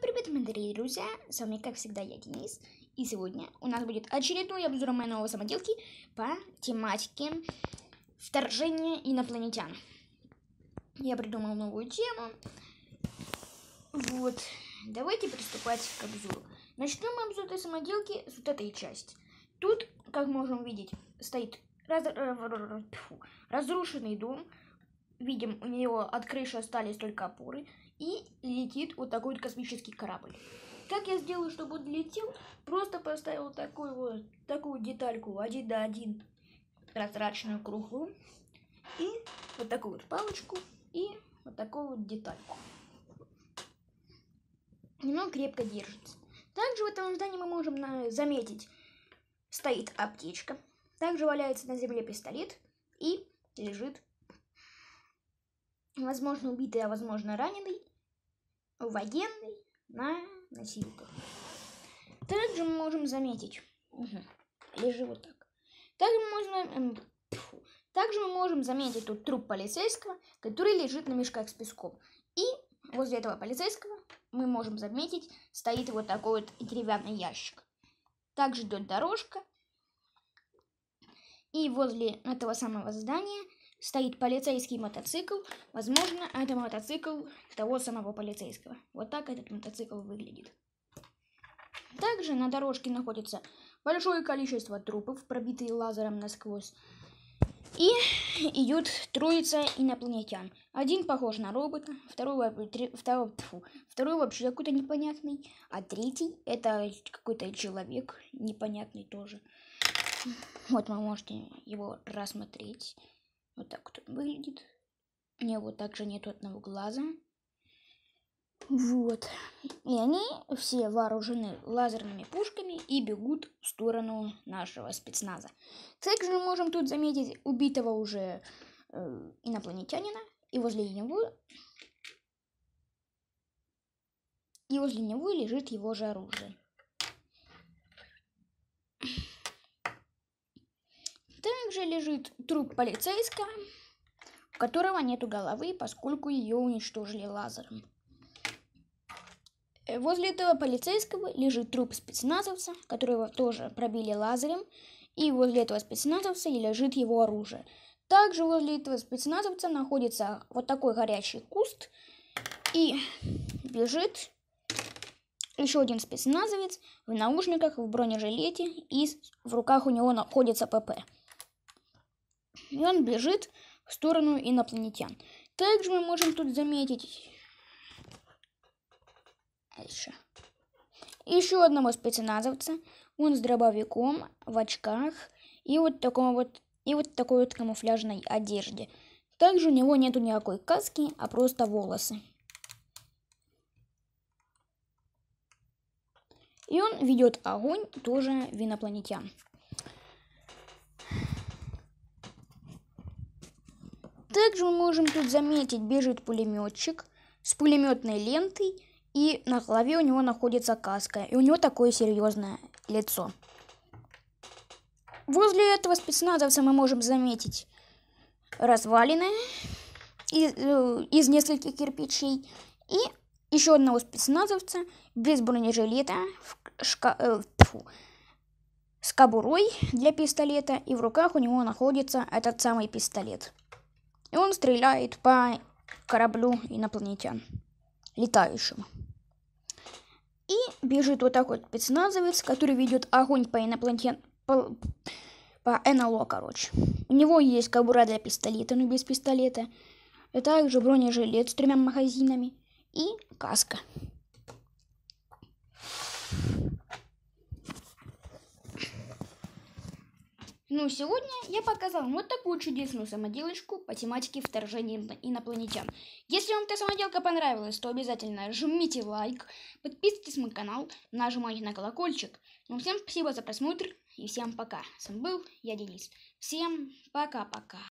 привет, мои дорогие друзья! С вами, как всегда, я, Денис. И сегодня у нас будет очередной обзор моей новой самоделки по тематике вторжения инопланетян. Я придумал новую тему. Вот. Давайте приступать к обзору. Начнем обзор этой самоделки с вот этой части. Тут, как можем видеть, стоит раз... Э, разрушенный дом. Видим, у нее от крыши остались только опоры и летит вот такой вот космический корабль. Как я сделаю, чтобы он летел? Просто поставил такую вот такую детальку один на один прозрачную круглую и вот такую вот палочку и вот такую вот детальку. Немного крепко держится. Также в этом здании мы можем заметить, стоит аптечка. Также валяется на земле пистолет и лежит, возможно, убитый, а возможно, раненый военный на носилках. Также мы можем заметить, угу, лежи вот так. Также можно, эм, пфу, также мы можем заметить тут труп полицейского, который лежит на мешках с песком. И возле этого полицейского мы можем заметить, стоит вот такой вот деревянный ящик. Также идет дорожка. И возле этого самого здания стоит полицейский мотоцикл. Возможно, это мотоцикл того самого полицейского. Вот так этот мотоцикл выглядит. Также на дорожке находится большое количество трупов, пробитые лазером насквозь. И идут троица инопланетян. Один похож на робота, второй, три, второй, фу, второй вообще какой-то непонятный, а третий это какой-то человек непонятный тоже. Вот вы можете его рассмотреть. Вот так вот он выглядит. У него также нет одного глаза. Вот. И они все вооружены лазерными пушками и бегут в сторону нашего спецназа. Также мы можем тут заметить убитого уже э, инопланетянина. И возле него... И возле него лежит его же оружие. Также лежит труп полицейского, у которого нету головы, поскольку ее уничтожили лазером. Э, возле этого полицейского лежит труп спецназовца, которого тоже пробили лазером, и возле этого спецназовца лежит его оружие. Также возле этого спецназовца находится вот такой горячий куст, и лежит еще один спецназовец в наушниках, в бронежилете, и в руках у него находится ПП и он бежит в сторону инопланетян. Также мы можем тут заметить еще, еще одного спецназовца. Он с дробовиком в очках и вот таком вот и вот такой вот камуфляжной одежде. Также у него нету никакой каски, а просто волосы. И он ведет огонь тоже в инопланетян. Также мы можем тут заметить, бежит пулеметчик с пулеметной лентой, и на голове у него находится каска, и у него такое серьезное лицо. Возле этого спецназовца мы можем заметить развалины из, э, из нескольких кирпичей и еще одного спецназовца без бронежилета в шка... э, фу, с кобурой для пистолета, и в руках у него находится этот самый пистолет. И он стреляет по кораблю инопланетян, летающему. И бежит вот такой спецназовец, который ведет огонь по инопланетян... По, по НЛО, короче. У него есть кобура для пистолета, но без пистолета. И а также бронежилет с тремя магазинами и каска. Ну, сегодня я показал вот такую чудесную самоделочку по тематике вторжения инопланетян. Если вам эта самоделка понравилась, то обязательно жмите лайк, подписывайтесь на мой канал, нажимайте на колокольчик. Ну, всем спасибо за просмотр и всем пока. С вами был я, Денис. Всем пока-пока.